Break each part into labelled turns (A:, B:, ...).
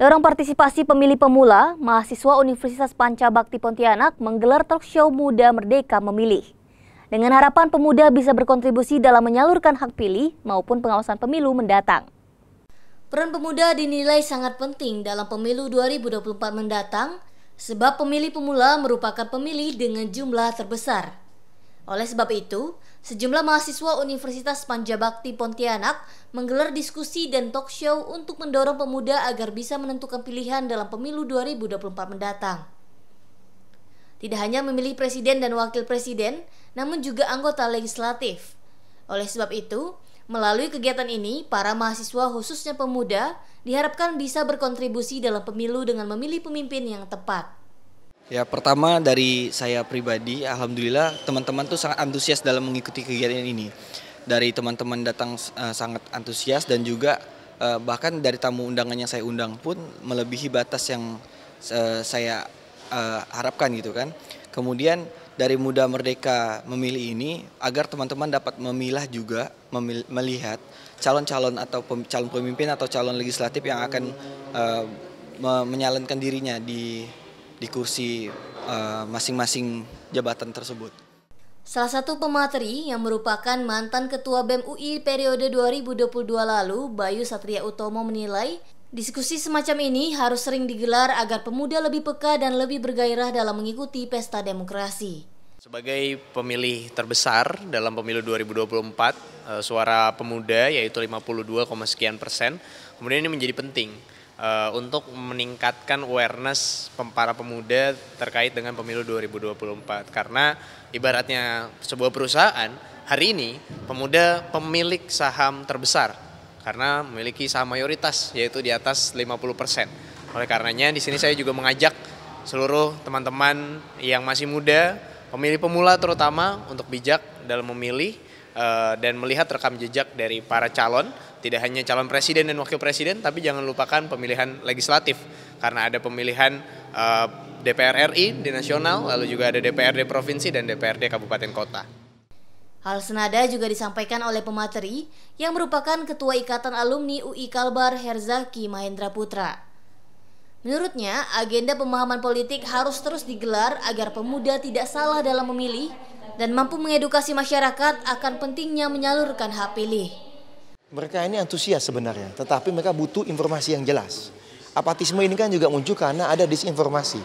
A: Dorong partisipasi pemilih pemula, mahasiswa Universitas Pancabakti Pontianak menggelar talk show Muda Merdeka Memilih. Dengan harapan pemuda bisa berkontribusi dalam menyalurkan hak pilih maupun pengawasan pemilu mendatang. Peran pemuda dinilai sangat penting dalam pemilu 2024 mendatang sebab pemilih pemula merupakan pemilih dengan jumlah terbesar. Oleh sebab itu, sejumlah mahasiswa Universitas Panjabakti Pontianak menggelar diskusi dan talk show untuk mendorong pemuda agar bisa menentukan pilihan dalam pemilu 2024 mendatang. Tidak hanya memilih presiden dan wakil presiden, namun juga anggota legislatif. Oleh sebab itu, melalui kegiatan ini, para mahasiswa khususnya pemuda diharapkan bisa berkontribusi dalam pemilu dengan memilih pemimpin yang tepat.
B: Ya pertama dari saya pribadi, alhamdulillah teman-teman tuh sangat antusias dalam mengikuti kegiatan ini. Dari teman-teman datang uh, sangat antusias dan juga uh, bahkan dari tamu undangan yang saya undang pun melebihi batas yang uh, saya uh, harapkan gitu kan. Kemudian dari Muda Merdeka memilih ini agar teman-teman dapat memilah juga memil melihat calon-calon atau pem calon pemimpin atau calon legislatif yang akan uh, me menyalankan dirinya di di kursi eh, masing-masing uh, jabatan tersebut.
A: Salah satu pemateri yang merupakan mantan Ketua BEM UI periode 2022 lalu, Bayu Satria Utomo menilai Diskusi semacam ini harus sering digelar agar pemuda lebih peka dan lebih bergairah dalam mengikuti pesta demokrasi.
C: Sebagai pemilih terbesar dalam pemilu 2024, eh, suara pemuda yaitu 52, sekian persen, kemudian ini menjadi penting uh, untuk meningkatkan awareness para pemuda terkait dengan pemilu 2024 karena ibaratnya sebuah perusahaan hari ini pemuda pemilik saham terbesar karena memiliki saham mayoritas yaitu di atas 50%. Oleh karenanya di sini saya juga mengajak seluruh teman-teman yang masih muda, pemilih pemula terutama untuk bijak dalam memilih Eh, dan melihat rekam jejak dari para calon, tidak hanya calon presiden dan wakil presiden, tapi jangan lupakan pemilihan legislatif karena ada pemilihan eh, DPR RI di nasional, lalu juga ada DPRD provinsi dan DPRD kabupaten kota.
A: Hal senada juga disampaikan oleh pemateri yang merupakan Ketua Ikatan Alumni UI Kalbar Herzaki Mahendra Putra. Menurutnya, agenda pemahaman politik harus terus digelar agar pemuda tidak salah dalam memilih dan mampu mengedukasi masyarakat akan pentingnya menyalurkan hak pilih.
D: Mereka ini antusias sebenarnya, tetapi mereka butuh informasi yang jelas. Apatisme ini kan juga muncul karena ada disinformasi.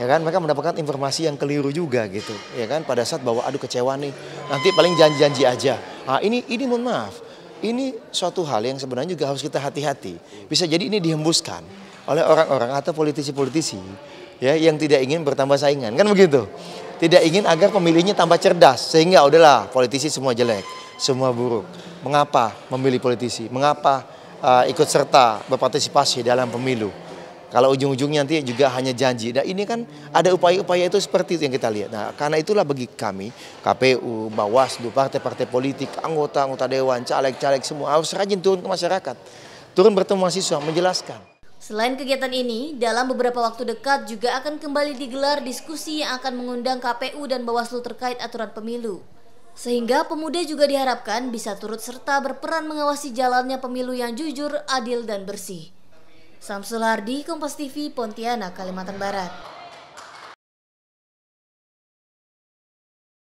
D: Ya kan, mereka mendapatkan informasi yang keliru juga gitu. Ya kan, pada saat bahwa aduh kecewa nih, nanti paling janji-janji aja. Nah, ini ini mohon maaf. Ini suatu hal yang sebenarnya juga harus kita hati-hati. Bisa jadi ini dihembuskan oleh orang-orang atau politisi-politisi ya yang tidak ingin bertambah saingan kan begitu tidak ingin agar pemilihnya tambah cerdas sehingga udahlah politisi semua jelek semua buruk mengapa memilih politisi mengapa uh, ikut serta berpartisipasi dalam pemilu kalau ujung-ujungnya nanti juga hanya janji. Nah ini kan ada upaya-upaya itu seperti itu yang kita lihat. Nah karena itulah bagi kami KPU, Bawaslu, partai-partai politik, anggota-anggota dewan, caleg-caleg semua harus rajin turun ke masyarakat. Turun bertemu mahasiswa, menjelaskan.
A: Selain kegiatan ini, dalam beberapa waktu dekat juga akan kembali digelar diskusi yang akan mengundang KPU dan Bawaslu terkait aturan pemilu. Sehingga pemuda juga diharapkan bisa turut serta berperan mengawasi jalannya pemilu yang jujur, adil, dan bersih. Samsul Hardi, Kompas TV, Pontianak, Kalimantan Barat.